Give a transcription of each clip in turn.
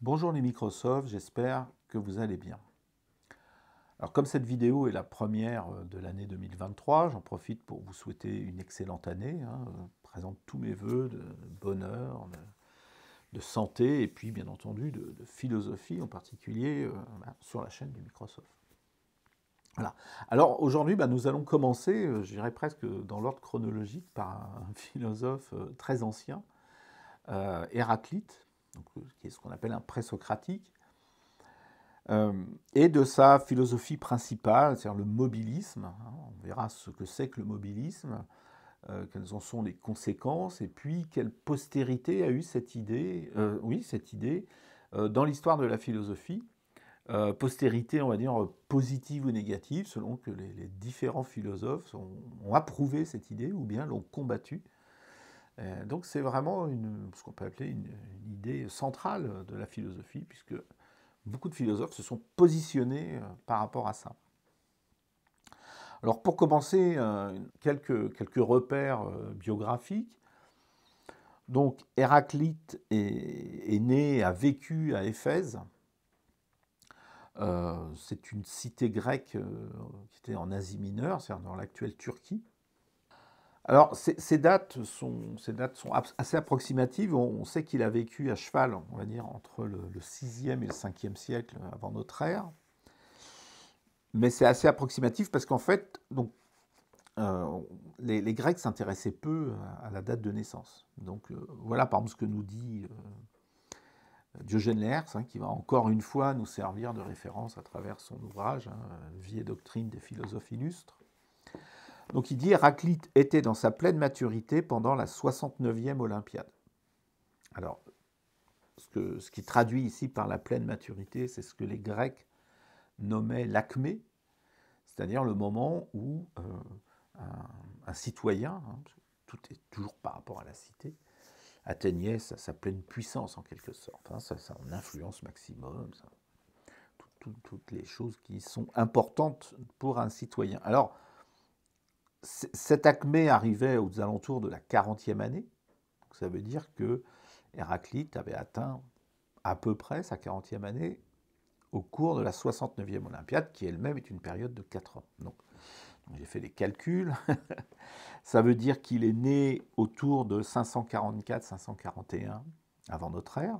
Bonjour les Microsoft, j'espère que vous allez bien. Alors comme cette vidéo est la première euh, de l'année 2023, j'en profite pour vous souhaiter une excellente année. Je hein, euh, présente tous mes voeux de bonheur, de, santé et puis bien entendu de, philosophie, en particulier euh, bah, sur la chaîne du Microsoft. Voilà. Alors aujourd'hui, bah, nous allons commencer, je dirais presque dans l'ordre chronologique, par un philosophe très ancien, Héraclite, donc, euh, qui est ce qu'on appelle un présocratique, euh, et de sa philosophie principale, c'est-à-dire le mobilisme. Hein, on verra ce que c'est que le mobilisme, euh, quelles en sont les conséquences, et puis quelle postérité a eu cette idée, oui, cette idée dans l'histoire de la philosophie. postérité, on va dire, positive ou négative, selon que les, différents philosophes ont, ont, approuvé cette idée ou bien l'ont combattue. Euh, donc c'est vraiment une, ce qu'on peut appeler une, idée centrale de la philosophie, puisque beaucoup de philosophes se sont positionnés euh, par rapport à ça. Alors pour commencer, euh, quelques, repères biographiques. Donc Héraclite est, est né, a vécu à Éphèse. c'est une cité grecque qui était en Asie mineure, c'est-à-dire dans l'actuelle Turquie. Alors, ces dates sont, assez approximatives. On, sait qu'il a vécu à cheval, on va dire, entre le, VIe 6e et le 5e siècle avant notre ère. Mais c'est assez approximatif parce qu'en fait, donc, euh, les, Grecs s'intéressaient peu à, la date de naissance. Donc, euh, voilà par ce que nous dit euh, Diogène Laërce, hein, qui va encore une fois nous servir de référence à travers son ouvrage hein, Vie et doctrine des philosophes illustres donc il dit Héraclite était dans sa pleine maturité pendant la 69e Olympiade. Alors, ce, que, ce qui traduit ici par la pleine maturité, c'est ce que les Grecs nommaient l'acmé, c'est-à-dire le moment où euh, un, citoyen, hein, tout est toujours par rapport à la cité, atteignait sa, pleine puissance en quelque sorte, hein, sa, son influence maximum, toutes les choses qui sont importantes pour un citoyen. Alors, cet acmé arrivait aux alentours de la 40e année. ça veut dire que Héraclite avait atteint à peu près sa 40e année au cours de la 69e Olympiade, qui elle-même est une période de 4 ans. donc j'ai fait les calculs. ça veut dire qu'il est né autour de 544-541 avant notre ère.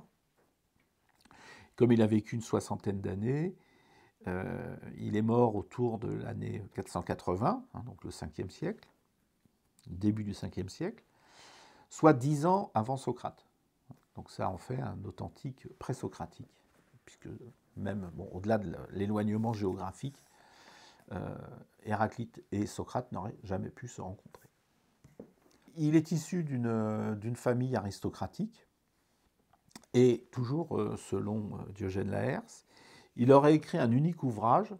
Comme il a vécu une soixantaine d'années, euh, il est mort autour de l'année 480, hein, donc le 5e siècle, début du 5e siècle, soit dix ans avant Socrate. Donc ça en fait un authentique pré-socratique, puisque même au-delà de l'éloignement géographique, euh, Héraclite et Socrate n'auraient jamais pu se rencontrer. Il est issu d'une famille aristocratique, et toujours euh, selon Diogène Laërce, il aurait écrit un unique ouvrage,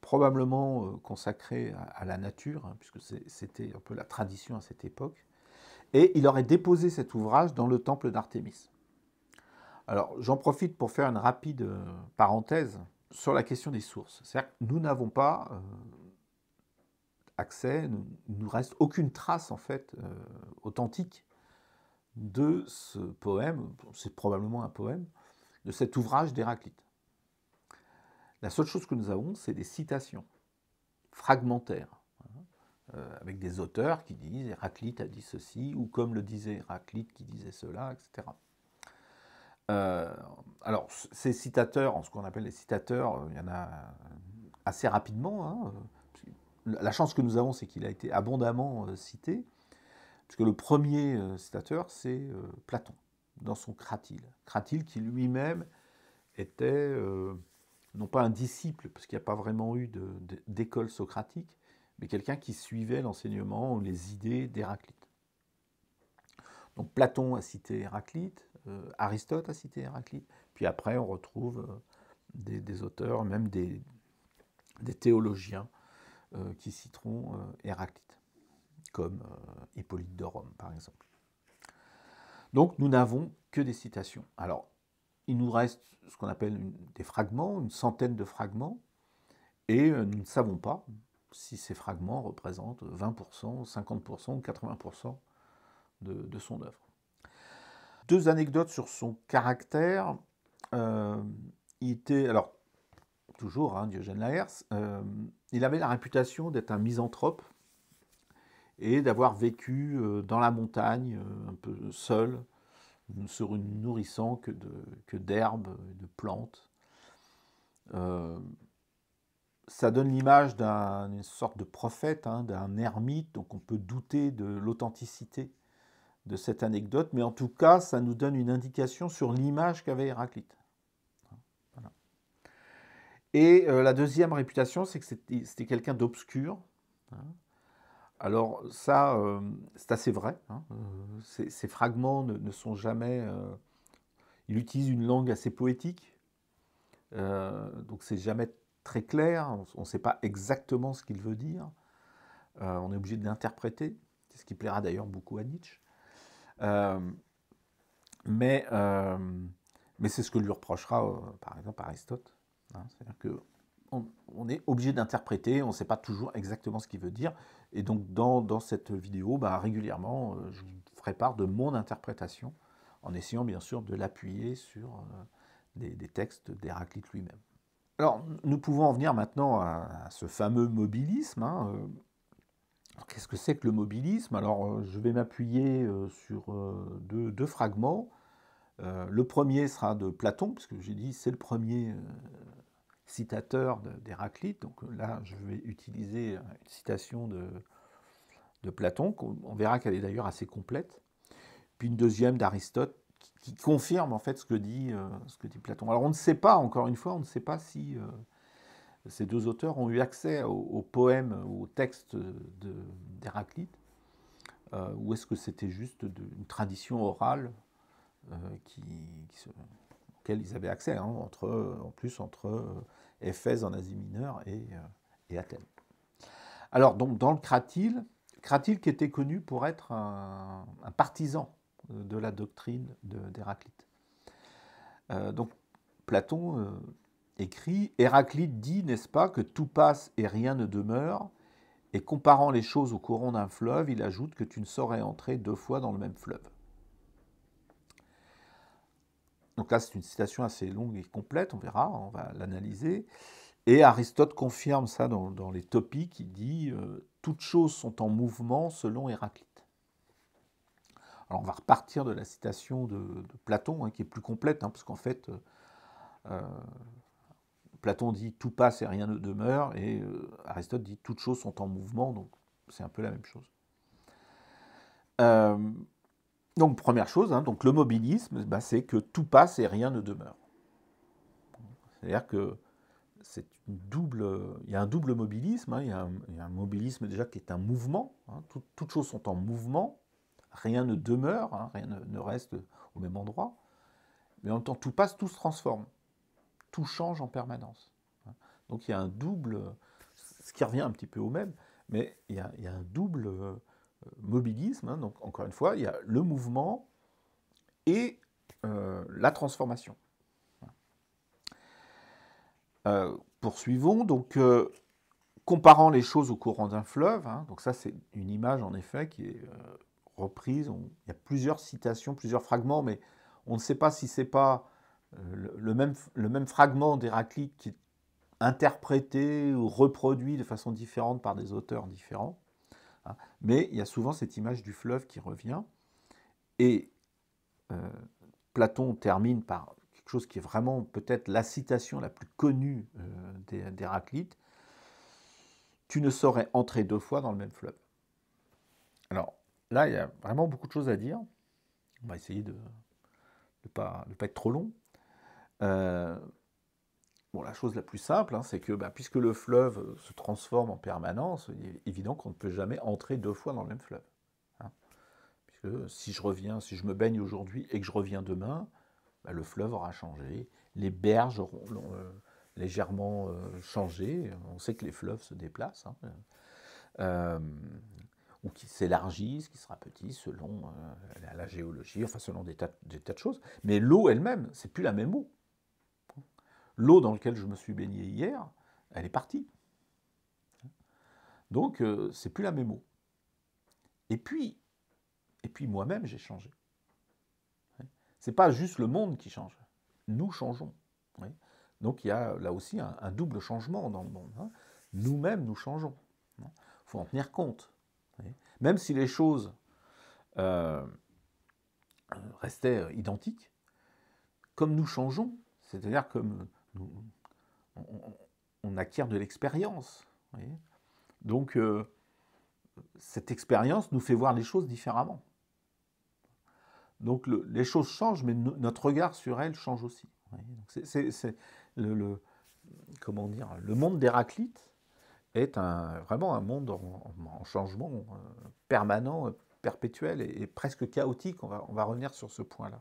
probablement euh, consacré à, la nature, hein, puisque c'était un peu la tradition à cette époque, et il aurait déposé cet ouvrage dans le temple d'Artémis. Alors, j'en profite pour faire une rapide euh, parenthèse sur la question des sources. C'est-à-dire que nous n'avons pas euh, accès, nous, nous reste aucune trace en fait authentique de ce poème, c'est probablement un poème, de cet ouvrage d'Héraclite. La seule chose que nous avons, c'est des citations fragmentaires, hein, euh, avec des auteurs qui disent Héraclite a dit ceci, ou comme le disait Héraclite qui disait cela, etc. Euh, alors, ces citateurs, en ce qu'on appelle les citateurs, euh, il y en a assez rapidement. Hein, la chance que nous avons, c'est qu'il a été abondamment cité, puisque le premier citateur, c'est Platon, dans son Cratyle. Cratyle qui lui-même était non pas un disciple, parce qu'il n'y a pas vraiment eu d'école socratique, mais quelqu'un qui suivait l'enseignement ou les idées d'Héraclite. Donc Platon a cité Héraclite, euh, Aristote a cité Héraclite, puis après on retrouve euh, des, auteurs, même des, théologiens euh, qui citeront Héraclite, comme Hippolyte de Rome par exemple. Donc nous n'avons que des citations. Alors il nous reste ce qu'on appelle des fragments, une centaine de fragments, et euh, nous ne savons pas si ces fragments représentent 20%, 50%, 80% de, son œuvre. Deux anecdotes sur son caractère. Euh, il était, alors, toujours, hein, Diogène Laërce, euh, il avait la réputation d'être un misanthrope et d'avoir vécu dans la montagne, un peu seul, ne serons nourrissant que d'herbes, de, de plantes. Euh, ça donne l'image d'une sorte de prophète, hein, d'un ermite, donc on peut douter de l'authenticité de cette anecdote, mais en tout cas, ça nous donne une indication sur l'image qu'avait Héraclite. Et euh, la deuxième réputation, c'est que c'était quelqu'un d'obscur. Hein. Alors ça, euh, c'est assez vrai. Hein. Euh, ces, fragments ne, sont jamais... Euh, il utilise une langue assez poétique, donc c'est jamais très clair, on ne sait pas exactement ce qu'il veut dire, on est obligé de l'interpréter, c'est ce qui plaira d'ailleurs beaucoup à Nietzsche. mais mais c'est ce que lui reprochera par exemple Aristote. Hein. C'est-à-dire que on est obligé d'interpréter, on ne sait pas toujours exactement ce qu'il veut dire, et donc dans, cette vidéo, bah, régulièrement, euh, je vous ferai part de mon interprétation, en essayant bien sûr de l'appuyer sur euh, des, textes d'Héraclite lui-même. Alors nous pouvons en venir maintenant à, ce fameux mobilisme. Hein, euh. Qu'est-ce que c'est que le mobilisme Alors, je vais m'appuyer sur deux, deux, fragments. Le premier sera de Platon, puisque j'ai dit c'est le premier citateur d'Héraclite. Donc euh, là, je vais utiliser euh, une citation de, de Platon, on verra qu'elle est d'ailleurs assez complète. Puis une deuxième d'Aristote qui, confirme en fait ce que, dit, euh, ce que dit Platon. Alors on ne sait pas, encore une fois, on ne sait pas si ces deux auteurs ont eu accès aux au poèmes, aux textes d'Héraclite, ou est-ce que c'était juste une tradition orale qui, qui se, ils avaient accès, hein, entre, en plus entre euh, Éphèse en Asie mineure euh, et, Athènes. Alors, donc, dans le Cratyle, Cratyle qui était connu pour être un, partisan de la doctrine d'Héraclite. Euh, donc, Platon écrit Héraclite dit, n'est-ce pas, que tout passe et rien ne demeure, et comparant les choses au courant d'un fleuve, il ajoute que tu ne saurais entrer deux fois dans le même fleuve. Donc là, c'est une citation assez longue et complète, on verra, on va l'analyser. Et Aristote confirme ça dans, les topiques, il dit euh, Toutes choses sont en mouvement selon Héraclite. Alors on va repartir de la citation de, Platon, hein, qui est plus complète, hein, parce qu'en fait, euh, euh, Platon dit Tout passe et rien ne demeure, et Aristote dit Toutes choses sont en mouvement, donc c'est un peu la même chose. Donc première chose, hein, donc le mobilisme, bah, c'est que tout passe et rien ne demeure. C'est-à-dire que c'est une double, il y a un double mobilisme. Hein, il, y a un, mobilisme déjà qui est un mouvement. Hein, toutes choses sont en mouvement. Rien ne demeure, rien ne, reste au même endroit. Mais en même temps, tout passe, tout se transforme, tout change en permanence. Donc il y a un double, ce qui revient un petit peu au même, mais il y a un double euh, mobilisme. Hein. donc, encore une fois, il y a le mouvement et euh, la transformation. Euh, poursuivons. Donc, euh, comparant les choses au courant d'un fleuve, hein. donc ça, c'est une image en effet qui est reprise. il y a plusieurs citations, plusieurs fragments, mais on ne sait pas si c'est pas le, même, le même fragment d'Héraclite qui est interprété ou reproduit de façon différente par des auteurs différents. Hein. Mais il y a souvent cette image du fleuve qui revient. Et euh, Platon termine par quelque chose qui est vraiment peut-être la citation la plus connue euh, d'Héraclite. Tu ne saurais entrer deux fois dans le même fleuve. Alors là, il y a vraiment beaucoup de choses à dire. On va essayer de ne pas, pas être trop long. Euh, la chose la plus simple, hein, c'est que bah, puisque le fleuve euh, se transforme en permanence, il est évident qu'on ne peut jamais entrer deux fois dans le même fleuve. Hein. si je reviens, si je me baigne aujourd'hui et que je reviens demain, bah, le fleuve aura changé, les berges auront euh, légèrement euh, changé. On sait que les fleuves se déplacent. Hein, ou qui s'élargissent, qui sera petit selon la, géologie, enfin selon des tas, des tas de choses. Mais l'eau elle-même, c'est plus la même eau l'eau dans laquelle je me suis baigné hier, elle est partie. Donc, ce euh, c'est plus la même eau. Et puis, et puis moi-même, j'ai changé. C'est pas juste le monde qui change. Nous changeons. Donc, il y a là aussi un, double changement dans le monde. Hein. Nous-mêmes, nous changeons. Il faut en tenir compte. Même si les choses euh, restaient identiques, comme nous changeons, c'est-à-dire comme on, acquiert de l'expérience. Donc, euh, cette expérience nous fait voir les choses différemment. Donc, les choses changent, mais notre regard sur elles change aussi. C'est le, comment dire, le monde d'Héraclite est vraiment un monde en, changement euh, permanent, euh, perpétuel et, presque chaotique. on va revenir sur ce point-là.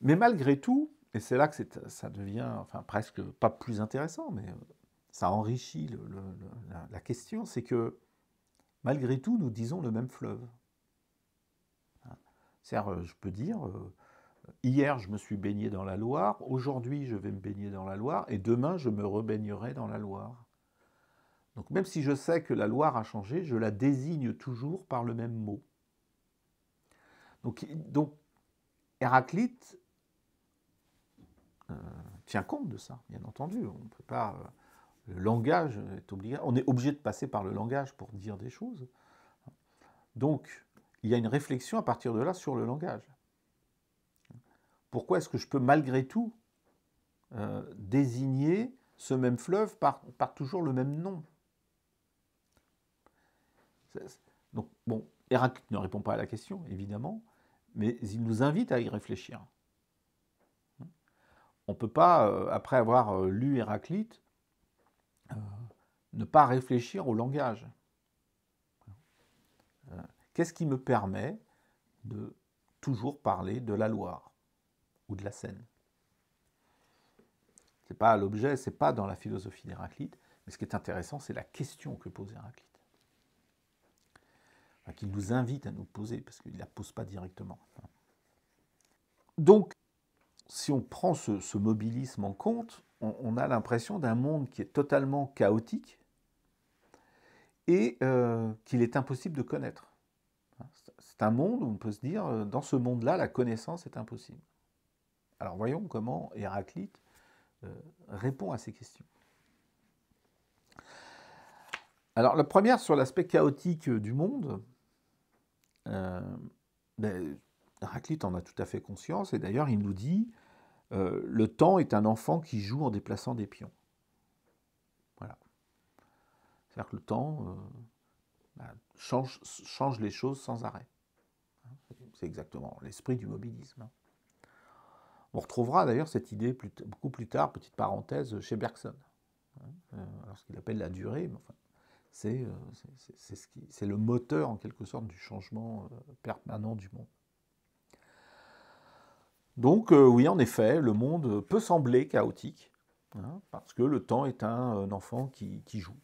Mais malgré tout, et c'est là que ça devient, enfin presque pas plus intéressant, mais ça enrichit la, question, c'est que malgré tout, nous disons le même fleuve. Hein. C'est-à-dire, euh, je peux dire, euh, hier je me suis baigné dans la Loire, aujourd'hui je vais me baigner dans la Loire, et demain je me rebaignerai dans la Loire. Donc même si je sais que la Loire a changé, je la désigne toujours par le même mot. Donc, donc Héraclite euh, tient compte de ça, bien entendu. On peut pas. Euh, le langage est obligatoire. On est obligé de passer par le langage pour dire des choses. Donc, il y a une réflexion à partir de là sur le langage. Pourquoi est-ce que je peux malgré tout euh, désigner ce même fleuve par, toujours le même nom Donc, bon, Héraclite ne répond pas à la question, évidemment, mais il nous invite à y réfléchir on ne peut pas, euh, après avoir euh, lu Héraclite, euh, ne pas réfléchir au langage. Qu'est-ce qui me permet de toujours parler de la Loire ou de la Seine Ce n'est pas l'objet, ce n'est pas dans la philosophie d'Héraclite, mais ce qui est intéressant, c'est la question que pose Héraclite. qu'il nous invite à nous poser, parce qu'il ne la pose pas directement. Donc, si on prend ce, mobilisme en compte, on, a l'impression d'un monde qui est totalement chaotique et euh, qu'il est impossible de connaître. C'est un monde où on peut se dire, euh, dans ce monde-là, la connaissance est impossible. Alors voyons comment Héraclite euh, répond à ces questions. Alors la première sur l'aspect chaotique du monde, ben, Héraclite en a tout à fait conscience, et d'ailleurs il nous dit, euh, le temps est un enfant qui joue en déplaçant des pions. Voilà. C'est-à-dire que le temps euh, bah, change, les choses sans arrêt. C'est exactement l'esprit du mobilisme. On retrouvera d'ailleurs cette idée beaucoup plus tard, petite parenthèse, chez Bergson. Euh, ce qu'il appelle la durée, ce qui, c'est le moteur en quelque sorte du changement permanent du monde. Donc euh, oui, en effet, le monde peut sembler chaotique, hein, parce que le temps est un euh, enfant qui, joue.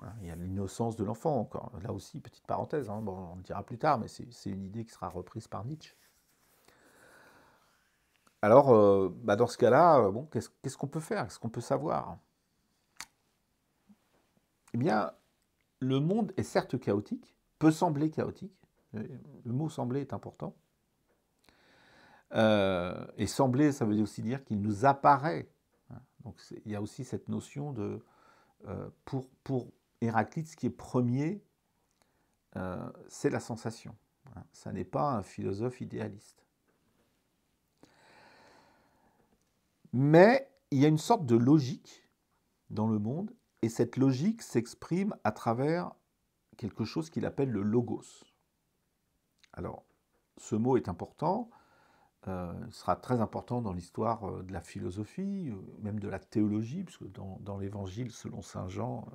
Hein, il y a l'innocence de l'enfant encore. Là aussi, petite parenthèse, hein, on le dira plus tard, mais c'est une idée qui sera reprise par Nietzsche. Alors, euh, bah, dans ce cas-là, qu'est-ce qu'on peut faire Qu'est-ce qu'on peut savoir Eh bien, le monde est certes chaotique, peut sembler chaotique, le mot sembler est important, euh, et sembler, ça veut aussi dire qu'il nous apparaît. Donc il y a aussi cette notion de, euh, pour, Héraclite, ce qui est premier, euh, c'est la sensation. Hein, ça n'est pas un philosophe idéaliste. Mais il y a une sorte de logique dans le monde, et cette logique s'exprime à travers quelque chose qu'il appelle le logos. Alors, ce mot est important euh, sera très important dans l'histoire euh, de la philosophie, euh, même de la théologie, puisque dans, l'Évangile, selon Saint Jean,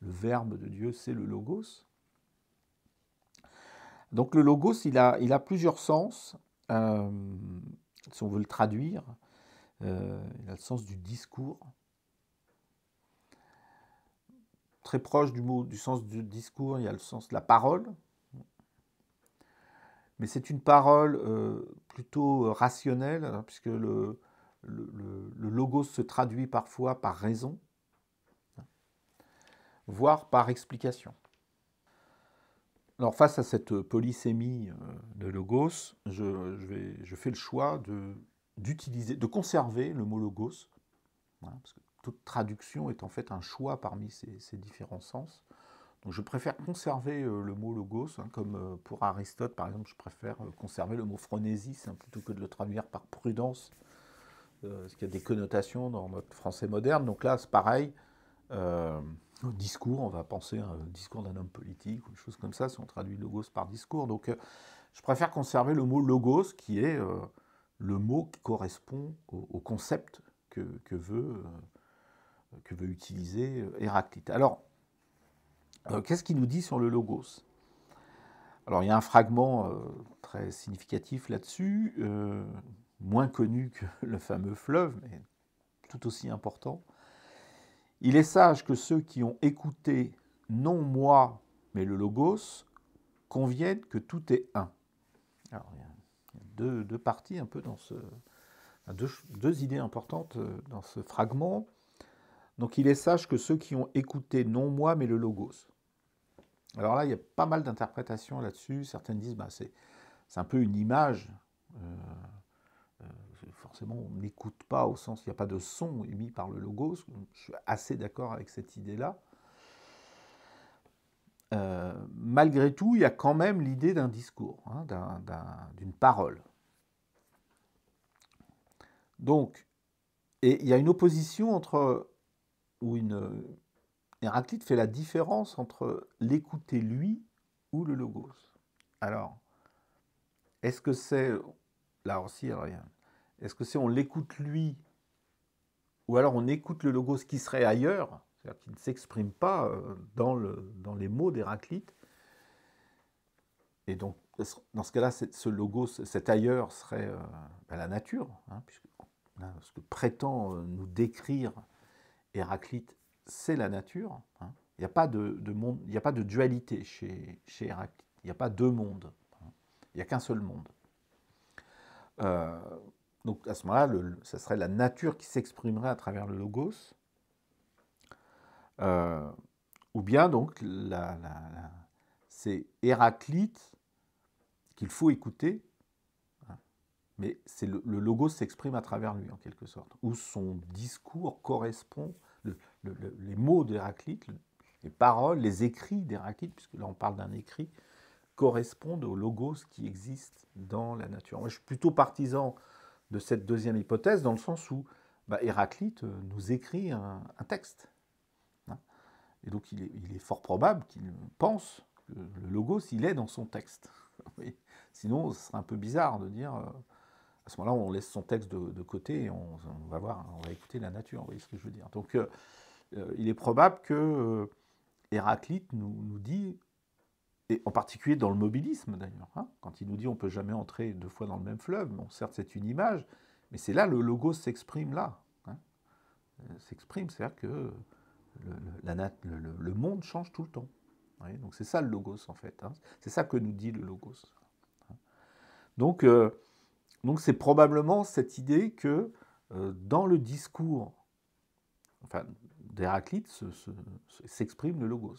le Verbe de Dieu, c'est le Logos. Donc le Logos, il a, il a plusieurs sens, si on veut le traduire. il a le sens du discours, très proche du mot, du sens du discours, il y a le sens de la parole, mais c'est une parole euh, plutôt euh, rationnelle, hein, puisque le, logos se traduit parfois par raison, hein, voire par explication. Alors face à cette euh, polysémie de logos, je, fais le choix de, d'utiliser, de conserver le mot logos, hein, parce que toute traduction est en fait un choix parmi ces différents sens je préfère conserver euh, le mot logos, hein, comme euh, pour Aristote par exemple, je préfère euh, conserver le mot phronésis hein, plutôt que de le traduire par prudence, parce qu'il y a des connotations dans notre français moderne. Donc là, c'est pareil. au discours, on va penser à un discours d'un homme politique ou une chose comme ça, si on traduit logos par discours. Donc je préfère conserver le mot logos, qui est le mot qui correspond au, concept que, veut, que veut utiliser Héraclite. Alors, euh, qu'est-ce qu'il nous dit sur le logos Alors il y a un fragment euh, très significatif là-dessus, euh, moins connu que le fameux fleuve, mais tout aussi important. Il est sage que ceux qui ont écouté, non moi, mais le logos, conviennent que tout est un. Alors il y a deux, parties un peu dans ce... deux idées importantes dans ce fragment. Donc il est sage que ceux qui ont écouté, non moi, mais le logos. Alors là, il y a pas mal d'interprétations là-dessus. Certaines disent, bah, c'est un peu une image. Euh, euh, forcément, on n'écoute pas au sens, il n'y a pas de son émis par le logos. Je suis assez d'accord avec cette idée-là. Euh, malgré tout, il y a quand même l'idée d'un discours, hein, d'une parole. Donc, et il y a une opposition entre ou une. Euh, Héraclite fait la différence entre l'écouter lui ou le logos. Alors, est-ce que c'est. Là aussi, est-ce que c'est on l'écoute lui ou alors on écoute le logos qui serait ailleurs, c'est-à-dire qui ne s'exprime pas euh, dans, le, dans les mots d'Héraclite Et donc, dans ce cas-là, ce logos, cet ailleurs serait euh, ben, la nature, hein, puisque ce que prétend nous décrire Héraclite, c'est la nature. Hein. Il n'y a, pas de, a pas de dualité chez, Héraclite. Il n'y a pas deux mondes. Hein. Il n'y a qu'un seul monde. Euh, donc à ce moment-là, ce serait la nature qui s'exprimerait à travers le logos. Euh, ou bien donc, c'est Héraclite qu'il faut écouter mais c'est le, Logos logo s'exprime à travers lui en quelque sorte, où son discours correspond, les mots d'Héraclite, les paroles, les écrits d'Héraclite, puisque là on parle d'un écrit, correspondent au logos qui existe dans la nature. Moi je suis plutôt partisan de cette deuxième hypothèse dans le sens où bah, Héraclite euh, nous écrit un, texte. Hein. Et donc il est, fort probable qu'il pense que le logos, il est dans son texte. Sinon, ce serait un peu bizarre de dire... Euh, à ce moment-là, on laisse son texte de, côté et on, va voir, on va écouter la nature, vous voyez ce que je veux dire. Donc, euh, euh, il est probable que euh, Héraclite nous, nous, dit, et en particulier dans le mobilisme d'ailleurs, hein, quand il nous dit on ne peut jamais entrer deux fois dans le même fleuve, bon, certes c'est une image, mais c'est là, le logos s'exprime là. Hein. s'exprime, c'est-à-dire que le, monde change tout le temps. donc c'est ça le logos en fait. Hein. c'est ça que nous dit le logos. Donc, donc c'est probablement cette idée que euh, dans le discours d'Héraclite s'exprime le logos.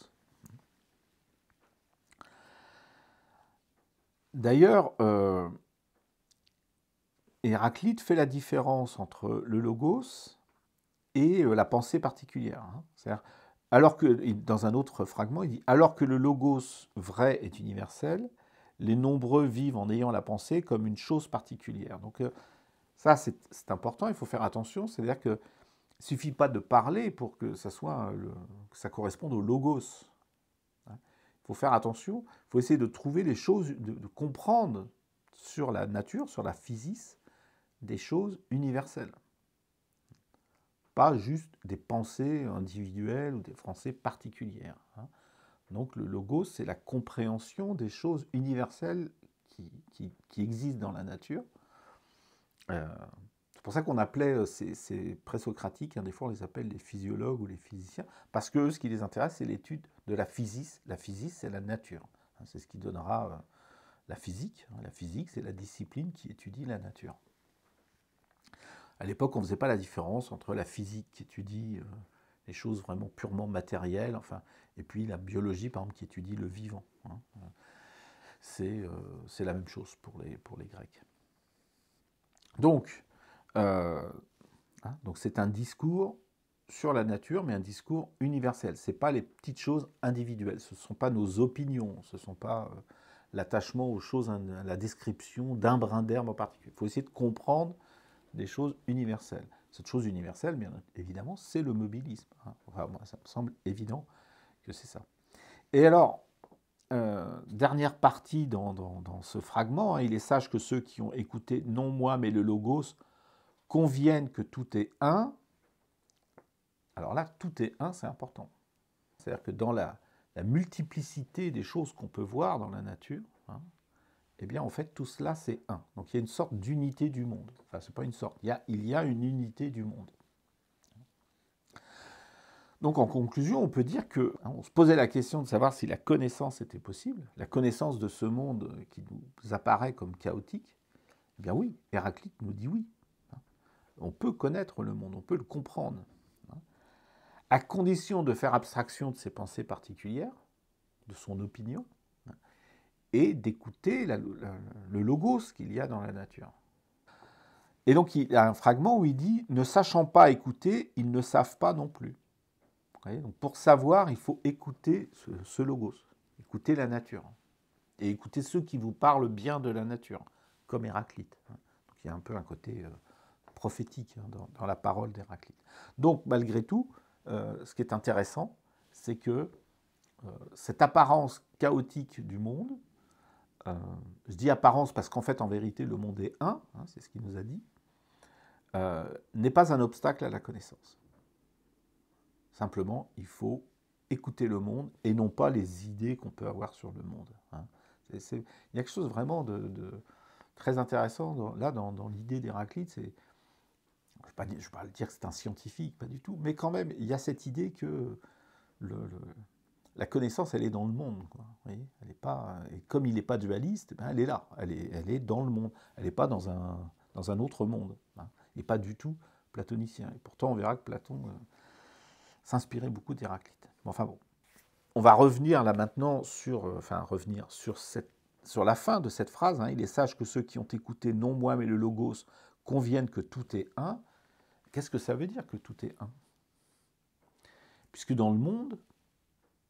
D'ailleurs, euh, Héraclite fait la différence entre le logos et euh, la pensée particulière. Hein. Alors que, dans un autre fragment, il dit Alors que le logos vrai est universel, les nombreux vivent en ayant la pensée comme une chose particulière. Donc euh, ça, c'est important, il faut faire attention, c'est-à-dire que ne suffit pas de parler pour que ça, soit que ça corresponde au logos. Hein. Il faut faire attention, il faut essayer de trouver les choses, de, de comprendre sur la nature, sur la physis, des choses universelles. Pas juste des pensées individuelles ou des pensées particulières. Hein. Donc le logo, c'est la compréhension des choses universelles qui, existent dans la nature. Euh, c'est pour ça qu'on appelait euh, ces, présocratiques, hein, des fois on les appelle les physiologues ou les physiciens, parce que ce qui les intéresse, c'est l'étude de la physique. La physique, c'est la nature. Hein, c'est ce qui donnera euh, la physique. Hein. la physique, c'est la discipline qui étudie la nature. À l'époque, on ne faisait pas la différence entre la physique qui étudie les choses vraiment purement matérielles, enfin, et puis la biologie, par exemple, qui étudie le vivant. Hein. Euh, c'est la même chose pour les, Grecs. Euh, hein, donc, c'est un discours sur la nature, mais un discours universel. Ce pas les petites choses individuelles, ce ne sont pas nos opinions, ce ne sont pas euh, l'attachement aux choses, hein, la description d'un brin d'herbe en particulier. Il faut essayer de comprendre des choses universelles. Cette chose universelle, bien évidemment, c'est le mobilisme. Hein. Enfin, moi, ça me semble évident que c'est ça. Et alors, euh, dernière partie dans, ce fragment, hein, il est sage que ceux qui ont écouté, non moi, mais le logos, conviennent que tout est un. Alors là, tout est un, c'est important. C'est-à-dire que dans la, multiplicité des choses qu'on peut voir dans la nature, hein, eh bien en fait tout cela c'est un. Donc il y a une sorte d'unité du monde. Enfin c'est pas une sorte, il y, a, une unité du monde. Donc en conclusion, on peut dire que hein, on se posait la question de savoir si la connaissance était possible, la connaissance de ce monde qui nous apparaît comme chaotique. Eh bien oui, Héraclite nous dit oui. On peut connaître le monde, on peut le comprendre, à condition de faire abstraction de ses pensées particulières, de son opinion, et d'écouter le logos qu'il y a dans la nature. Et donc il y a un fragment où il dit Ne sachant pas écouter, ils ne savent pas non plus. donc pour savoir, il faut écouter ce, logos, écouter la nature. Et écouter ceux qui vous parlent bien de la nature, comme Héraclite. Donc il y a un peu un côté euh, prophétique hein, dans, la parole d'Héraclite. Donc malgré tout, euh, ce qui est intéressant, c'est que euh, cette apparence chaotique du monde, euh, je dis apparence parce qu'en fait, en vérité, le monde est un, hein, c'est ce qu'il nous a dit, euh, n'est pas un obstacle à la connaissance. Simplement, il faut écouter le monde et non pas les idées qu'on peut avoir sur le monde. Hein. il y a quelque chose vraiment de, très intéressant là dans, l'idée d'Héraclite. C'est, je ne vais pas dire, dire que c'est un scientifique, pas du tout, mais quand même, il y a cette idée que la connaissance, elle est dans le monde. vous voyez pas, et comme il n'est pas dualiste, ben, elle est là, elle est, elle est dans le monde, elle n'est pas dans un, dans un autre monde, hein, et pas du tout platonicien. Et pourtant, on verra que Platon euh, s'inspirait beaucoup d'Héraclite. enfin bon, on va revenir là maintenant sur, euh, enfin revenir sur cette, sur la fin de cette phrase. Hein. il est sage que ceux qui ont écouté non moi mais le logos conviennent que tout est un. Qu'est-ce que ça veut dire que tout est un Puisque dans le monde,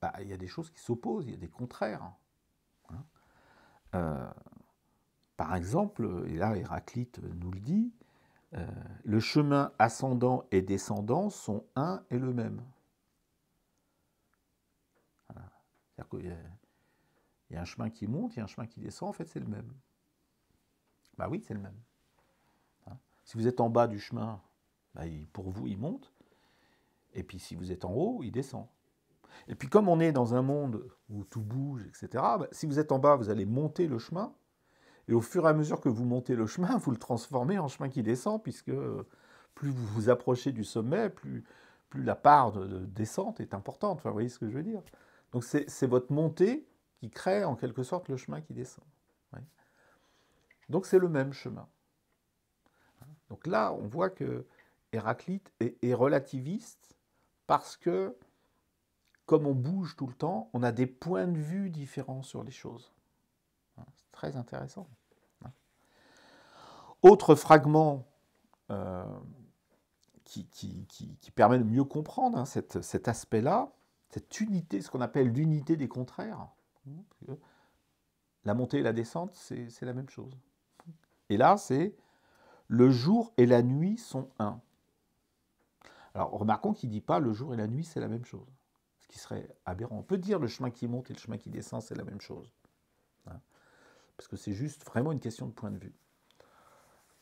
bah, il y a des choses qui s'opposent, il y a des contraires. Euh, par exemple, et là Héraclite nous le dit, euh, le chemin ascendant et descendant sont un et le même. Il, y a, y a un chemin qui monte, il y a un chemin qui descend, en fait c'est le même. Bah oui, c'est le même. Hein. si vous êtes en bas du chemin, bah, pour vous il monte, et puis si vous êtes en haut, il descend. Et puis comme on est dans un monde où tout bouge, etc., bah, si vous êtes en bas, vous allez monter le chemin. Et au fur et à mesure que vous montez le chemin, vous le transformez en chemin qui descend, puisque plus vous vous approchez du sommet, plus, plus la part de, descente est importante. vous voyez ce que je veux dire Donc c'est votre montée qui crée en quelque sorte le chemin qui descend. Donc c'est le même chemin. Donc là, on voit que Héraclite est, est relativiste parce que comme on bouge tout le temps, on a des points de vue différents sur les choses. Hein, c'est très intéressant. Hein. Autre fragment euh, qui, permet de mieux comprendre hein, cet aspect-là, cette unité, ce qu'on appelle l'unité des contraires. La montée et la descente, c'est la même chose. Et là, c'est le jour et la nuit sont un. Alors remarquons qu'il ne dit pas le jour et la nuit, c'est la même chose qui serait aberrant. On peut dire le chemin qui monte et le chemin qui descend, c'est la même chose. Hein, parce que c'est juste vraiment une question de point de vue.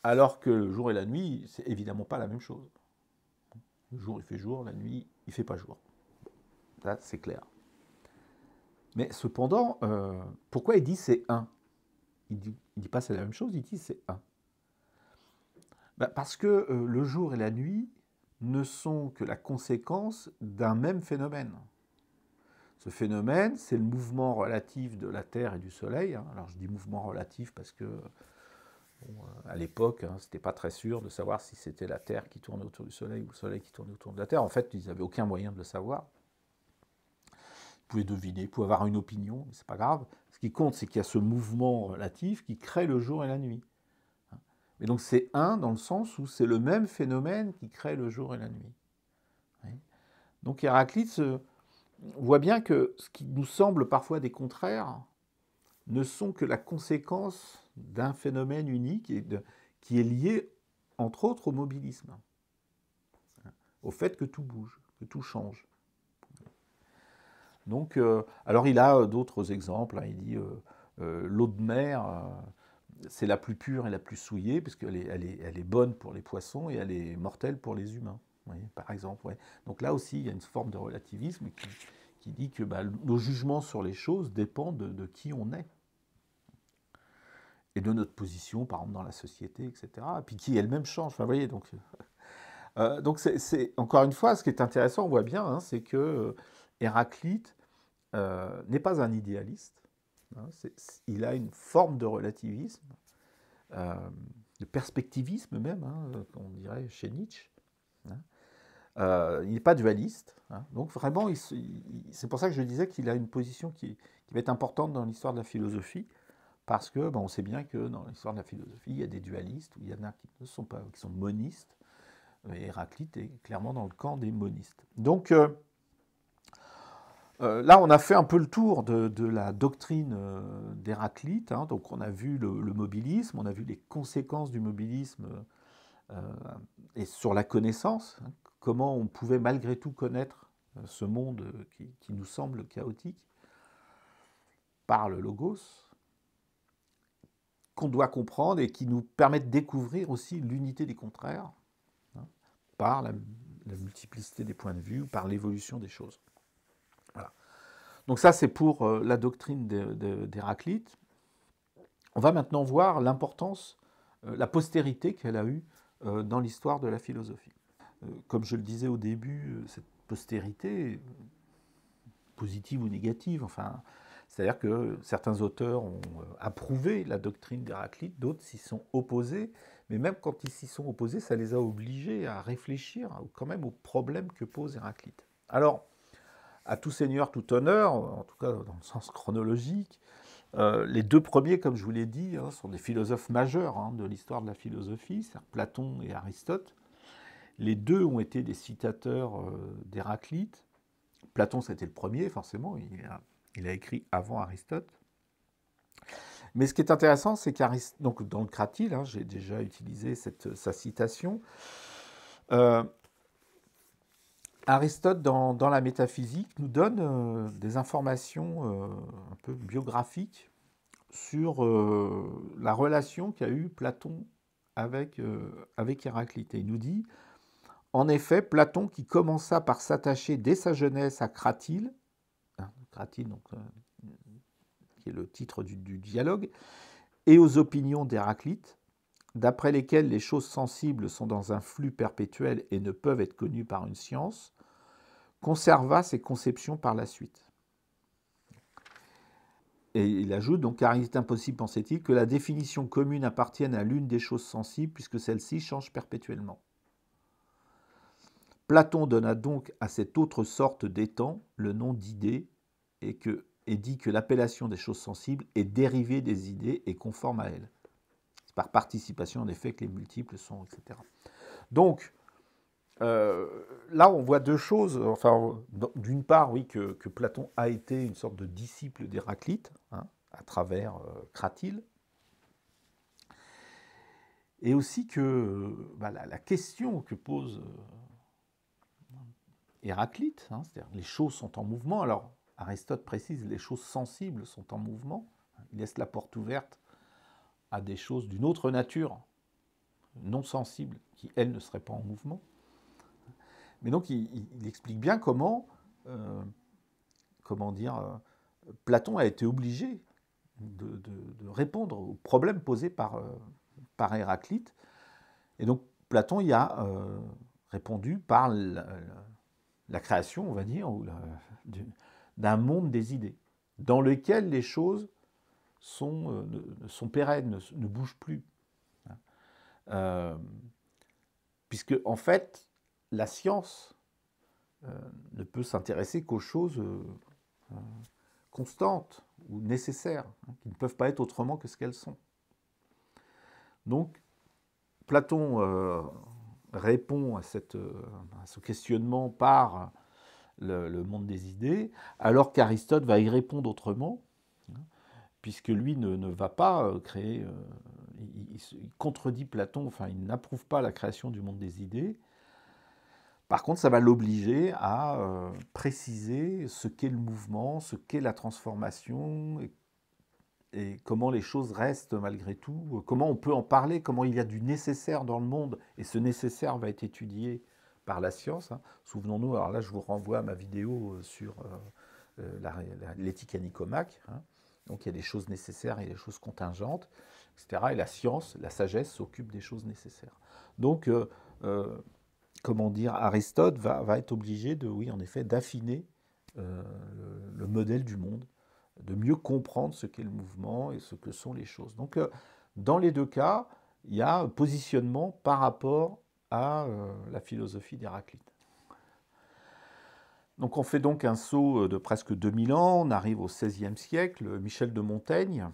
Alors que le jour et la nuit, c'est évidemment pas la même chose. Le jour, il fait jour, la nuit, il fait pas jour. Là, c'est clair. Mais cependant, euh, pourquoi il dit c'est un Il ne dit, pas c'est la même chose, il dit c'est un. Ben, parce que euh, le jour et la nuit ne sont que la conséquence d'un même phénomène. Ce phénomène, c'est le mouvement relatif de la Terre et du Soleil. Hein. Alors je dis mouvement relatif parce que euh, à l'époque, hein, c'était pas très sûr de savoir si c'était la Terre qui tournait autour du Soleil ou le Soleil qui tournait autour de la Terre. En fait, ils n'avaient aucun moyen de le savoir. Vous pouvez deviner, vous pouvez avoir une opinion, mais c'est pas grave. Ce qui compte, c'est qu'il y a ce mouvement relatif qui crée le jour et la nuit. Hein. Mais donc c'est un dans le sens où c'est le même phénomène qui crée le jour et la nuit. Donc Héraclite voit bien que ce qui nous semble parfois des contraires ne sont que la conséquence d'un phénomène unique et qui est lié, entre autres, au mobilisme, au fait que tout bouge, que tout change. Donc, euh, alors il a euh, d'autres exemples. Hein. il dit euh, l'eau de mer, c'est la plus pure et la plus souillée, puisqu'elle elle est bonne pour les poissons et elle est mortelle pour les humains par exemple. Donc là aussi, il y a une forme de relativisme qui, dit que bah, nos jugements sur les choses dépendent de, qui on est. Et de notre position, par exemple, dans la société, etc. Et puis qui elle-même change. vous voyez, donc. Euh, euh, donc, encore une fois, ce qui est intéressant, on voit bien, hein, c'est que euh, Héraclite n'est pas un idéaliste. Hein, il a une forme de relativisme, de perspectivisme même, hein, on dirait chez Nietzsche. Euh, il n'est pas dualiste. Hein. Donc vraiment, c'est pour ça que je disais qu'il a une position qui, va être importante dans l'histoire de la philosophie, parce que on sait bien que dans l'histoire de la philosophie, il y a des dualistes, ou il y en a qui ne sont pas, qui sont monistes. Et euh, Héraclite est clairement dans le camp des monistes. Donc euh, là, on a fait un peu le tour de, la doctrine d'Héraclite. Hein. Donc on a vu le, mobilisme, on a vu les conséquences du mobilisme. et sur la connaissance, hein, comment on pouvait malgré tout connaître euh, ce monde euh, qui, nous semble chaotique par le logos, qu'on doit comprendre et qui nous permet de découvrir aussi l'unité des contraires hein, par la, multiplicité des points de vue, par l'évolution des choses. Donc ça, c'est pour euh, la doctrine d'Héraclite. On va maintenant voir l'importance, la postérité qu'elle a eue dans l'histoire de la philosophie. Euh, comme je le disais au début, euh, cette postérité, positive ou négative, enfin, c'est-à-dire que certains auteurs ont euh, approuvé la doctrine d'Héraclite, d'autres s'y sont opposés, mais même quand ils s'y sont opposés, ça les a obligés à réfléchir quand même aux problèmes que pose Héraclite. Alors, à tout seigneur, tout honneur, en tout cas dans le sens chronologique, les deux premiers, comme je vous l'ai dit, hein, sont des philosophes majeurs hein, de l'histoire de la philosophie, c'est-à-dire Platon et Aristote. Les deux ont été des citateurs euh, d'Héraclite. Platon, c'était le premier, forcément, il a, écrit avant Aristote. Mais ce qui est intéressant, c'est qu'Aristote, donc dans le Cratyle, hein, j'ai déjà utilisé sa citation, euh, Aristote, dans, la métaphysique, nous donne euh, des informations un peu biographiques sur la relation qu'a eu Platon avec, Héraclite. Et il nous dit en effet, Platon, qui commença par s'attacher dès sa jeunesse à Cratyle, Cratyle hein, euh, qui est le titre du, dialogue, et aux opinions d'Héraclite, d'après lesquelles les choses sensibles sont dans un flux perpétuel et ne peuvent être connues par une science, conserva ses conceptions par la suite. Et il ajoute donc, car il est impossible, pensait-il, que la définition commune appartienne à l'une des choses sensibles, puisque celle-ci change perpétuellement. Platon donna donc à cette autre sorte d'étang le nom d'idée et, dit que l'appellation des choses sensibles est dérivée des idées et conforme à elles. C'est par participation en effet que les multiples sont, etc. Donc, euh, là, on voit deux choses. Enfin, d'une part, oui, que, Platon a été une sorte de disciple d'Héraclite, hein, à travers Cratyle. Euh, et aussi que bah, la, question que pose euh, Héraclite, hein, c'est-à-dire les choses sont en mouvement. Alors Aristote précise, les choses sensibles sont en mouvement. Il laisse la porte ouverte à des choses d'une autre nature, non sensibles, qui, elles, ne seraient pas en mouvement. Mais donc, il, explique bien comment, euh, comment dire, euh, Platon a été obligé de, répondre aux problèmes posés par, euh, par Héraclite. Et donc, Platon y a répondu par la création, on va dire, d'un monde des idées, dans lequel les choses sont, euh, pérennes, ne, bougent plus. Hein. Euh, puisque, en fait, la science euh, ne peut s'intéresser qu'aux choses constantes ou nécessaires, hein, qui ne peuvent pas être autrement que ce qu'elles sont. Donc, Platon répond à, cette, euh, ce questionnement par le, monde des idées, alors qu'Aristote va y répondre autrement, hein, puisque lui ne, va pas euh, créer, euh, il, contredit Platon, enfin il n'approuve pas la création du monde des idées. Par contre, ça va l'obliger à préciser ce qu'est le mouvement, ce qu'est la transformation, et et comment les choses restent malgré tout, euh, comment on peut en parler, comment il y a du nécessaire dans le monde, et ce nécessaire va être étudié par la science. Hein. Souvenons-nous, alors là je vous renvoie à ma vidéo euh, sur euh, l'éthique anicomaque, hein. donc il y a des choses nécessaires et des choses contingentes, etc. Et la science, la sagesse s'occupe des choses nécessaires. Donc, comment dire, Aristote va, être obligé de, oui, en effet, d'affiner le modèle du monde de mieux comprendre ce qu'est le mouvement et ce que sont les choses. Donc, euh, dans les deux cas, il y a positionnement par rapport à euh, la philosophie d'Héraclite. Donc on fait donc un saut euh, de presque 2000 ans, on arrive au XVIe siècle, Michel de Montaigne,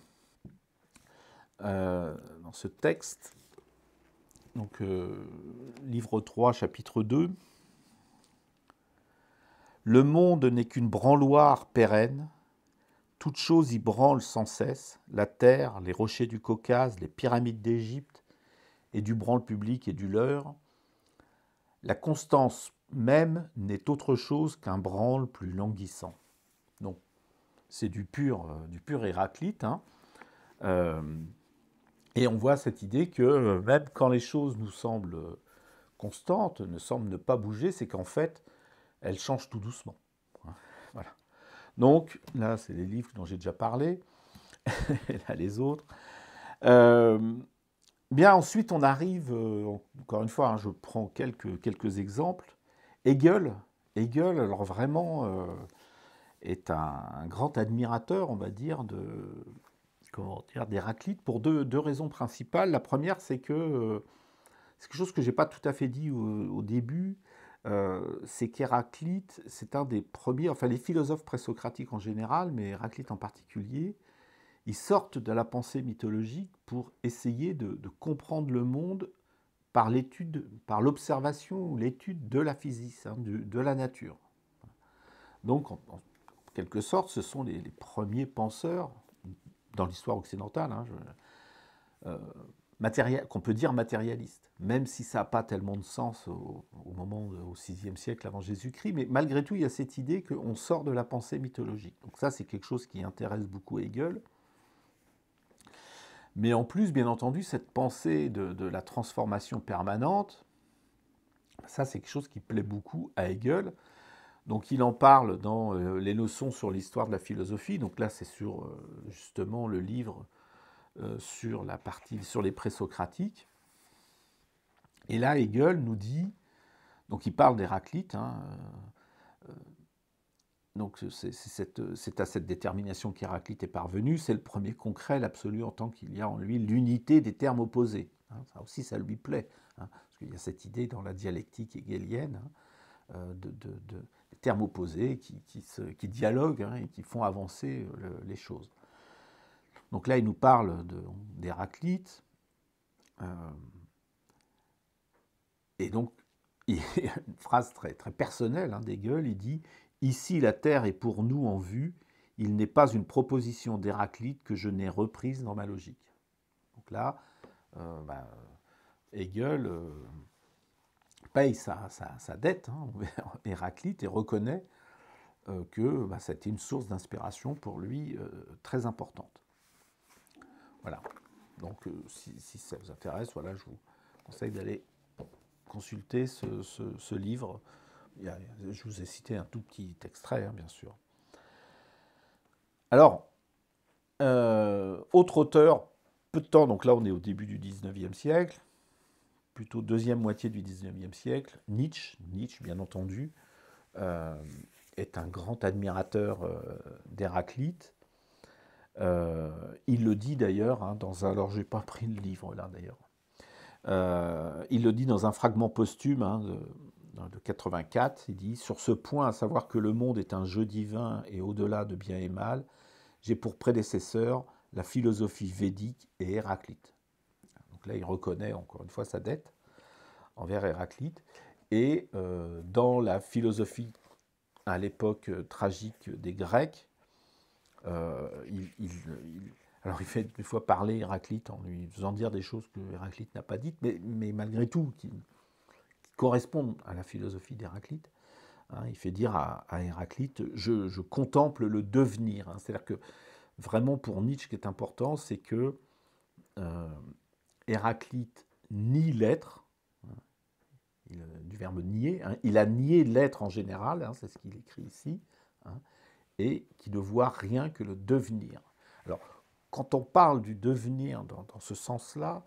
dans ce texte, donc livre 3, chapitre 2, Le monde n'est qu'une branloire pérenne, toute chose y branle sans cesse, la terre, les rochers du Caucase, les pyramides d'Égypte, et du branle public et du leur. La constance même n'est autre chose qu'un branle plus languissant. Donc, c'est du pur, euh, du pur Héraclite. Hein. Euh, et on voit cette idée que euh, même quand les choses nous semblent constantes, ne semblent ne pas bouger, c'est qu'en fait, elles changent tout doucement. Hein. Voilà. Donc, là, c'est les livres dont j'ai déjà parlé, là, les autres. Euh, bien, ensuite, on arrive, euh, encore une fois, hein, je prends quelques, exemples. Hegel, Hegel, alors vraiment, euh, est un, grand admirateur, on va dire, de comment dire, d'Héraclite pour deux, raisons principales. La première, c'est que c'est quelque chose que je n'ai pas tout à fait dit au début, euh, c'est qu'Héraclite, c'est un des premiers, enfin les philosophes présocratiques en général, mais Héraclite en particulier, ils sortent de la pensée mythologique pour essayer de, comprendre le monde par l'étude, par l'observation ou l'étude de la physique, hein, de, la nature. Donc, en, quelque sorte, ce sont les, premiers penseurs dans l'histoire occidentale. Hein, je, euh, qu'on peut dire matérialiste, même si ça n'a pas tellement de sens au, moment au VIe siècle avant Jésus-Christ, mais malgré tout, il y a cette idée qu'on sort de la pensée mythologique. Donc ça, c'est quelque chose qui intéresse beaucoup Hegel. Mais en plus, bien entendu, cette pensée de, la transformation permanente, ça, c'est quelque chose qui plaît beaucoup à Hegel. Donc il en parle dans euh, les leçons sur l'histoire de la philosophie. Donc là, c'est sur euh, justement le livre euh, sur la partie sur les présocratiques. Et là, Hegel nous dit, donc il parle d'Héraclite, hein, euh, euh, donc c'est à cette détermination qu'Héraclite est parvenu, c'est le premier concret, l'absolu, en tant qu'il y a en lui l'unité des termes opposés. Hein, ça aussi, ça lui plaît, hein, parce qu'il y a cette idée dans la dialectique hegelienne hein, de, termes opposés qui, dialoguent et qui font avancer les choses. Donc là, il nous parle d'Héraclite. Euh, et donc, il une phrase très, personnelle hein, d'Hegel, il dit Ici, la terre est pour nous en vue, il n'est pas une proposition d'Héraclite que je n'ai reprise dans ma logique. Donc là, euh, bah, Hegel euh, paye sa, dette hein, Héraclite et reconnaît que bah, c'était une source d'inspiration pour lui très importante. Voilà. Donc, euh, si, ça vous intéresse, voilà, je vous conseille d'aller consulter ce, livre. je vous ai cité un tout petit extrait, hein, bien sûr. Alors, euh, autre auteur, peu de temps, donc là on est au début du 19e siècle, plutôt deuxième moitié du 19e siècle, Nietzsche, Nietzsche bien entendu, euh, est un grand admirateur d'Héraclite. Euh, il le dit d'ailleurs hein, dans un. Alors, j'ai pas pris le livre là d'ailleurs. Euh, il le dit dans un fragment posthume hein, de, 84, il dit Sur ce point, à savoir que le monde est un jeu divin et au-delà de bien et mal, j'ai pour prédécesseur la philosophie védique et Héraclite. Donc là, il reconnaît encore une fois sa dette envers Héraclite. Et euh, dans la philosophie à l'époque tragique des Grecs, euh, alors il fait des fois parler Héraclite en lui faisant dire des choses que Héraclite n'a pas dites, mais, malgré tout, qui, correspondent à la philosophie d'Héraclite. Hein, il fait dire à, Héraclite, je, contemple le devenir. Hein. C'est-à-dire que vraiment pour Nietzsche, ce qui est important, c'est que euh, Héraclite nie l'être, hein, euh, du verbe nier, il a nié l'être en général, c'est ce qu'il écrit ici, et qui ne voit rien que le devenir. Alors, quand on parle du devenir dans, ce sens-là,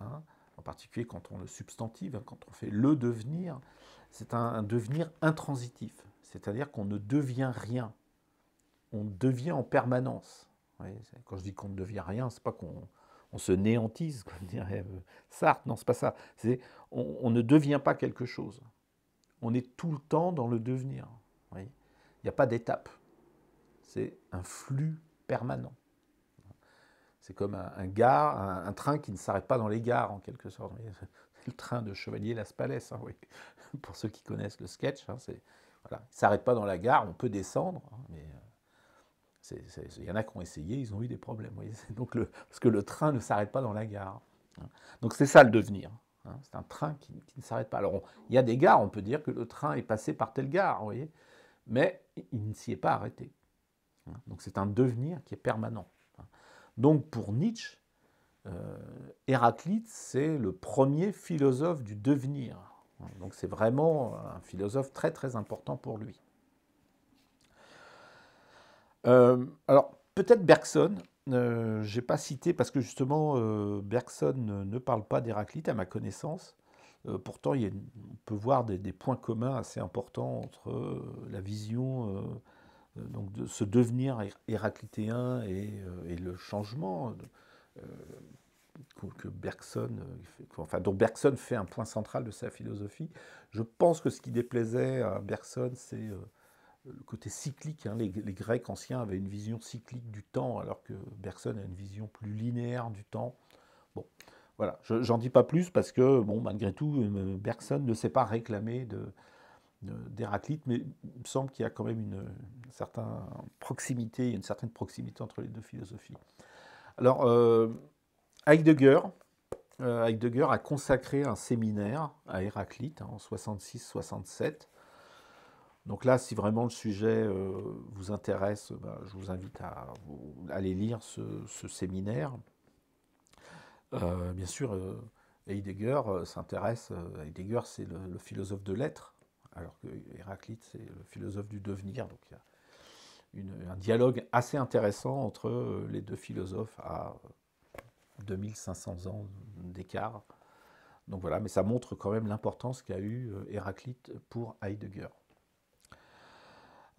hein, en particulier quand on le substantive, hein, quand on fait le devenir, c'est un, devenir intransitif, c'est-à-dire qu'on ne devient rien, on devient en permanence. quand je dis qu'on ne devient rien, c'est pas qu'on se néantise, comme dirait euh, Sartre, non, c'est pas ça. C'est on, on, ne devient pas quelque chose. On est tout le temps dans le devenir. Il n'y a pas d'étape c'est un flux permanent. C'est comme un, un, train qui ne s'arrête pas dans les gares, en quelque sorte. C'est le train de Chevalier Las hein, pour ceux qui connaissent le sketch. Hein, il ne s'arrête pas dans la gare, on peut descendre, hein, mais euh, il y en a qui ont essayé, ils ont eu des problèmes. Donc parce que le train ne s'arrête pas dans la gare. Hein. Donc c'est ça le devenir. C'est un train qui, ne s'arrête pas. Alors il y a des gares, on peut dire que le train est passé par telle gare, voyez, mais il ne s'y est pas arrêté. Hein. Donc c'est un devenir qui est permanent. Hein. Donc pour Nietzsche, euh, Héraclite, c'est le premier philosophe du devenir. Hein. Donc c'est vraiment un philosophe très très important pour lui. Euh, alors peut-être Bergson, euh, je n'ai pas cité parce que justement euh, Bergson ne parle pas d'Héraclite à ma connaissance. pourtant, on peut voir des, points communs assez importants entre la vision euh, donc de ce devenir héraclitéen euh, et, le changement euh, que Bergson, enfin, dont Bergson fait un point central de sa philosophie. Je pense que ce qui déplaisait à Bergson, c'est le côté cyclique. Hein. Les, Grecs anciens avaient une vision cyclique du temps, alors que Bergson a une vision plus linéaire du temps. Bon, voilà, j'en dis pas plus parce que, bon, malgré tout, Bergson ne s'est pas réclamé de, euh, d'Héraclite, mais il me semble qu'il y a quand même une, certaine proximité, une certaine proximité entre les deux philosophies. Alors, euh, Heidegger, euh, Heidegger a consacré un séminaire à Héraclite hein, en 66-67. Donc là, si vraiment le sujet vous intéresse, ben, je vous invite à, aller lire ce, séminaire. bien sûr, Heidegger s'intéresse, Heidegger c'est le, le, philosophe de lettres, alors que c'est le philosophe du devenir, donc il y a un dialogue assez intéressant entre euh, les deux philosophes à 2500 ans d'écart. Donc voilà, mais ça montre quand même l'importance qu'a eu euh, Héraclite pour Heidegger.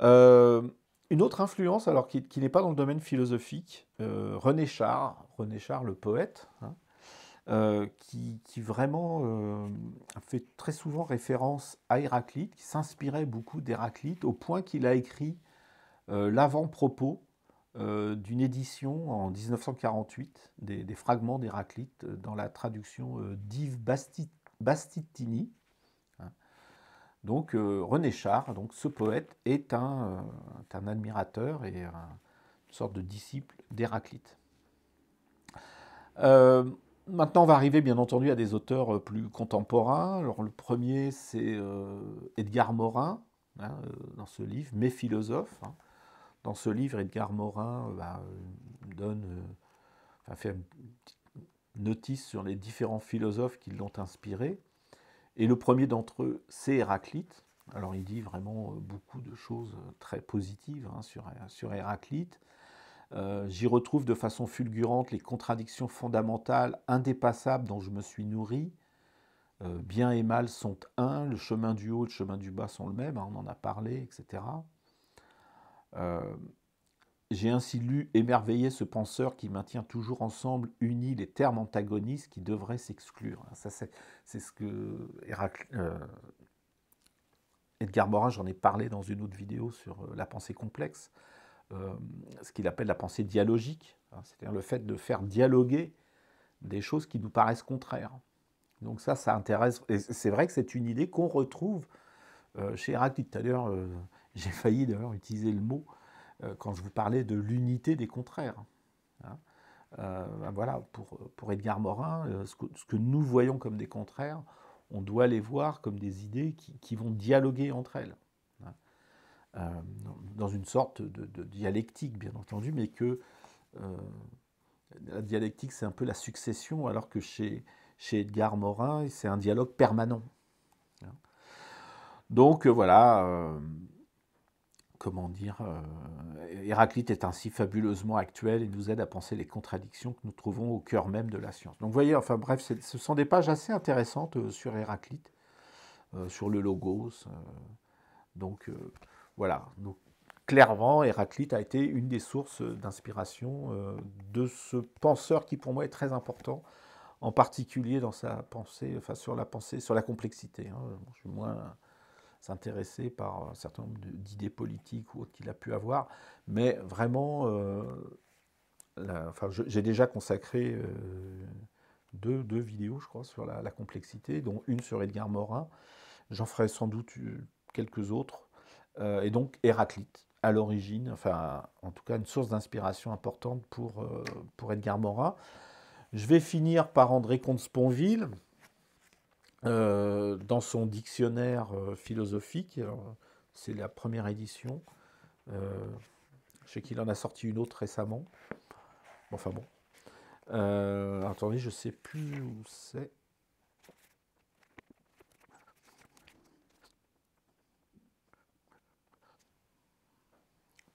Euh, une autre influence, alors qui, n'est pas dans le domaine philosophique, René Char, René Char le poète, hein, euh, qui, vraiment euh, fait très souvent référence à Héraclite, qui s'inspirait beaucoup d'Héraclite, au point qu'il a écrit euh, l'avant-propos d'une édition en 1948 des, fragments d'Héraclite dans la traduction d'Yves Bastitini. Hein. Donc René Char, donc ce poète, est un, admirateur et une sorte de disciple d'Héraclite. Maintenant, on va arriver bien entendu à des auteurs euh, plus contemporains. Alors, le premier, c'est Edgar euh, Morin, hein, euh, dans ce livre, Mes philosophes. Hein. Dans ce livre, Edgar Morin bah, donne, fait une notice sur les différents philosophes qui l'ont inspiré. Et le premier d'entre eux, c'est Héraclite. Alors, il dit vraiment beaucoup de choses très positives hein, sur Héraclite. Euh, j'y retrouve de façon fulgurante les contradictions fondamentales, indépassables dont je me suis nourri. Euh, bien et mal sont un, le chemin du haut et le chemin du bas sont le même, hein, on en a parlé, etc. Euh, j'ai ainsi lu émerveillé ce penseur qui maintient toujours ensemble, unis les termes antagonistes qui devraient s'exclure. c'est ce que Edgar Morin, j'en ai parlé dans une autre vidéo sur la pensée complexe. Euh, ce qu'il appelle la pensée dialogique, hein, c'est-à-dire le fait de faire dialoguer des choses qui nous paraissent contraires. Donc ça, ça intéresse. Et c'est vrai que c'est une idée qu'on retrouve euh, chez Héraclite. Tout à l'heure, euh, j'ai failli d'ailleurs utiliser le mot quand je vous parlais de l'unité des contraires. Hein. Ben voilà, pour, Edgar Morin, ce que, nous voyons comme des contraires, on doit les voir comme des idées qui vont dialoguer entre elles. Euh, dans une sorte de, dialectique, bien entendu, mais que euh, la dialectique, c'est un peu la succession, alors que chez, Edgar Morin, c'est un dialogue permanent. Hein. Donc euh, voilà, comment dire, Héraclite est ainsi fabuleusement actuel et nous aide à penser les contradictions que nous trouvons au cœur même de la science. Donc vous voyez, enfin bref, ce sont des pages assez intéressantes sur Héraclite, sur le logos. donc voilà, donc clairement, Héraclite a été une des sources d'inspiration euh, de ce penseur qui pour moi est très important, en particulier dans sa pensée, enfin sur la pensée, sur la complexité. Hein. Je suis moins intéressé par un certain nombre d'idées politiques ou autres qu'il a pu avoir, mais vraiment, euh, j'ai déjà consacré euh, deux, vidéos, je crois, sur la, la complexité, dont une sur Edgar Morin. J'en ferai sans doute quelques autres euh, et donc Héraclite à l'origine, enfin en tout cas une source d'inspiration importante pour, euh, pour Edgar Morin. Je vais finir par André Comte-Sponville, euh, dans son dictionnaire philosophique, c'est la première édition, je sais qu'il en a sorti une autre récemment, enfin bon, attendez, je sais plus où c'est,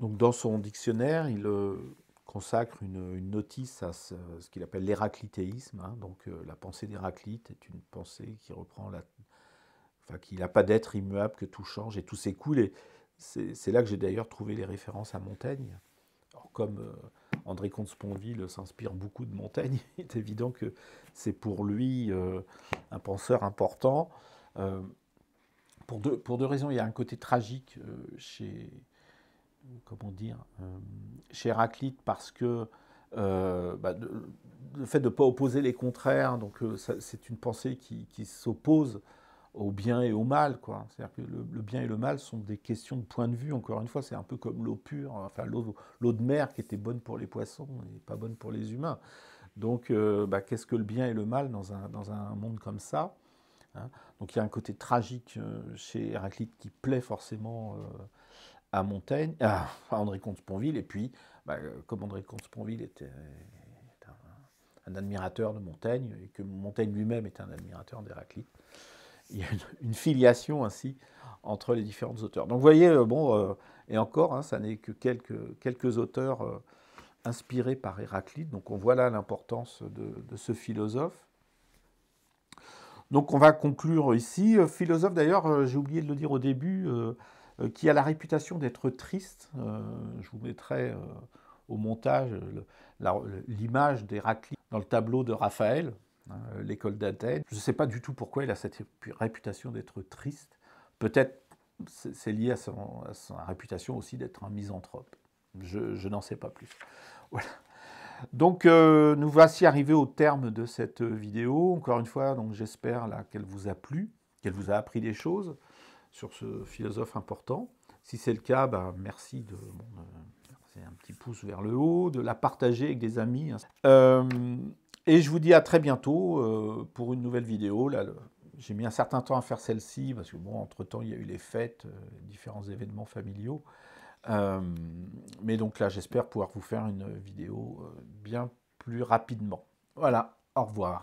Donc dans son dictionnaire, il euh, consacre une, notice à ce, qu'il appelle l'héraclitéisme. Hein. donc euh, la pensée d'Héraclite est une pensée qui reprend la... Enfin, qu'il n'a pas d'être immuable, que tout change et tout s'écoule. Et c'est là que j'ai d'ailleurs trouvé les références à Montaigne. Alors, comme euh, André Comte-Sponville s'inspire beaucoup de Montaigne, il est évident que c'est pour lui un penseur important. Pour pour deux raisons. Il y a un côté tragique chez, comment dire, euh, chez Héraclite parce que euh, bah, le fait de ne pas opposer les contraires, donc euh, c'est une pensée qui, s'oppose au bien et au mal. C'est-à-dire que le, bien et le mal sont des questions de point de vue, encore une fois, c'est un peu comme l'eau pure, enfin l'eau de mer qui était bonne pour les poissons et pas bonne pour les humains. Donc bah, qu'est-ce que le bien et le mal dans un, dans un monde comme ça hein Donc il y a un côté tragique chez Héraclite qui plaît forcément à Montaigne, à André Comte-Sponville, et puis, bah, euh, comme André Comte-Sponville était un, admirateur de Montaigne, et que Montaigne lui-même était un admirateur d'Héraclite, il y a une, filiation ainsi entre les différents auteurs. Donc vous voyez, euh, bon, euh, et encore, hein, ça n'est que quelques, auteurs inspirés par Héraclite, donc on voit là l'importance de, de ce philosophe. Donc on va conclure ici. Philosophe d'ailleurs, j'ai oublié de le dire au début, euh, qui a la réputation d'être triste. Euh, je vous mettrai euh, au montage l'image d'Héraclite dans le tableau de Raphaël, hein, l'école d'Athènes. Je ne sais pas du tout pourquoi il a cette réputation d'être triste. Peut-être c'est lié à, sa réputation aussi d'être un misanthrope. Je, n'en sais pas plus. Donc nous voici arrivés au terme de cette vidéo. Encore une fois, donc j'espère qu'elle vous a plu, qu'elle vous a appris des choses sur ce philosophe important. Si c'est le cas, bah, merci de, bon, un petit pouce vers le haut, de la partager avec des amis. Hein. Euh, et je vous dis à très bientôt euh, pour une nouvelle vidéo. Là, j'ai mis un certain temps à faire celle-ci parce que bon, entre temps, il y a eu les fêtes, euh, différents événements familiaux. mais donc là, j'espère pouvoir vous faire une vidéo bien plus rapidement. Voilà, au revoir.